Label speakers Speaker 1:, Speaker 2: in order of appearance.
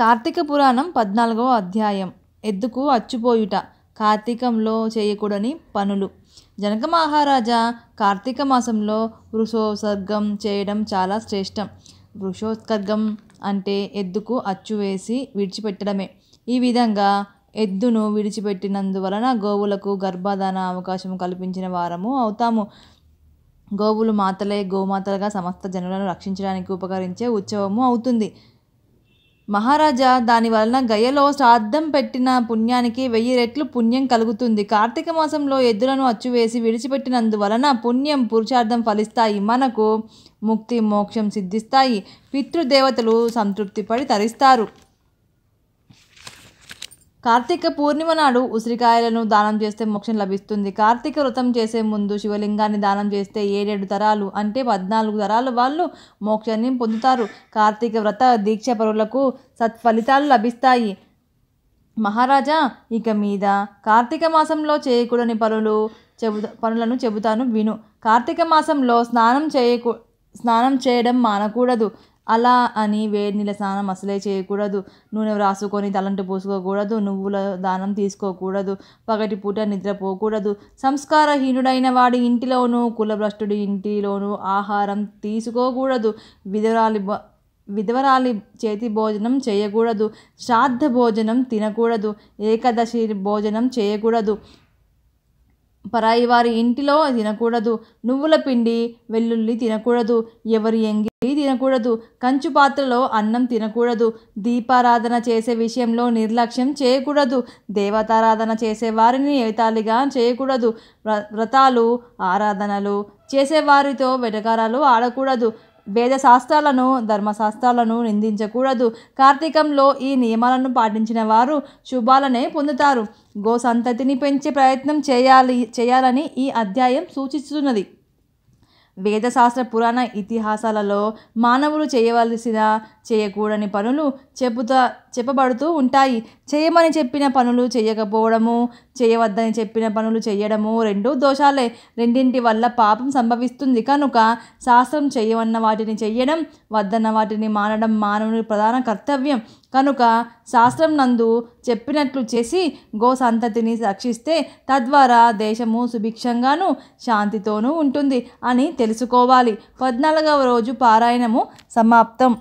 Speaker 1: కార్తీక పురాణం పద్నాలుగవ అధ్యాయం ఎద్దుకు అచ్చుపోయుట కార్తీకంలో చేయకూడని పనులు జనక మహారాజా కార్తీక మాసంలో వృషోత్సర్గం చేయడం చాలా శ్రేష్టం వృషోత్సర్గం అంటే ఎద్దుకు అచ్చు వేసి విడిచిపెట్టడమే ఈ విధంగా ఎద్దును విడిచిపెట్టినందువలన గోవులకు గర్భధాన అవకాశం కల్పించిన వారము అవుతాము గోవులు మాతలే గోమాతలుగా సమస్త జనులను రక్షించడానికి ఉపకరించే ఉత్సవము అవుతుంది మహారాజా దాని వలన గయలో శ్రాద్ధం పెట్టిన పుణ్యానికి వెయ్యి రెట్లు పుణ్యం కలుగుతుంది కార్తీక మాసంలో ఎద్దులను అచ్చువేసి విడిచిపెట్టినందువలన పుణ్యం పురుషార్థం ఫలిస్తాయి మనకు ముక్తి మోక్షం సిద్ధిస్తాయి పితృదేవతలు సంతృప్తిపడి తరిస్తారు కార్తీక పూర్ణిమ నాడు ఉసిరికాయలను దానం చేస్తే మోక్షం లభిస్తుంది కార్తీక వ్రతం చేసే ముందు శివలింగాన్ని దానం చేస్తే ఏడేడు తరాలు అంటే పద్నాలుగు తరాలు వాళ్ళు మోక్షాన్ని పొందుతారు కార్తీక వ్రత దీక్ష పరులకు సత్ఫలితాలు లభిస్తాయి మహారాజా ఇక మీద కార్తీక మాసంలో చేయకూడని పనులు చెబు పనులను చెబుతాను విను కార్తీక మాసంలో స్నానం చేయకూ స్నానం చేయడం మానకూడదు అలా అని వేడి నీళ్ళ స్నానం అసలే చేయకూడదు నూనె రాసుకొని తలంటు పోసుకోకూడదు నువ్వుల దానం తీసుకోకూడదు పగటిపూట నిద్రపోకూడదు సంస్కారహీనుడైన వాడి ఇంటిలోనూ కులభ్రష్టుడి ఇంటిలోనూ ఆహారం తీసుకోకూడదు విధురాలి విధవరాలి చేతి భోజనం చేయకూడదు శ్రాద్ధ భోజనం తినకూడదు ఏకాదశి భోజనం చేయకూడదు పరాయి వారి ఇంటిలో తినకూడదు నువ్వుల పిండి వెల్లుల్లి తినకూడదు ఎవరి ఎంగిలి తినకూడదు కంచు పాత్రలో అన్నం తినకూడదు దీపారాధన చేసే విషయంలో నిర్లక్ష్యం చేయకూడదు దేవతారాధన చేసే వారిని ఎవితాళిగా చేయకూడదు వ్రతాలు ఆరాధనలు చేసేవారితో వెటకారాలు ఆడకూడదు వేద శాస్త్రాలను ధర్మశాస్త్రాలను నిందించకూడదు కార్తీకంలో ఈ నియమాలను పాటించిన వారు శుభాలనే పొందుతారు గో సంతతిని పెంచే ప్రయత్నం చేయాలి చేయాలని ఈ అధ్యాయం సూచిస్తున్నది వేదశాస్త్ర పురాణ ఇతిహాసాలలో మానవులు చేయవలసిన చేయకూడని పనులు చెబుతా చెప్పబడుతూ ఉంటాయి చేయమని చెప్పిన పనులు చేయకపోవడము చేయవద్దని చెప్పిన పనులు చేయడము రెండు దోషాలే రెండింటి వల్ల పాపం సంభవిస్తుంది కనుక శాస్త్రం చేయవన్న వాటిని చేయడం వద్దన్న వాటిని మానడం మానవుని ప్రధాన కర్తవ్యం కనుక శాస్త్రం నందు చెప్పినట్లు చేసి గో సంతతిని రక్షిస్తే తద్వారా దేశము సుభిక్షంగాను శాంతితోనూ ఉంటుంది అని తెలుసుకోవాలి పద్నాలుగవ రోజు పారాయణము సమాప్తం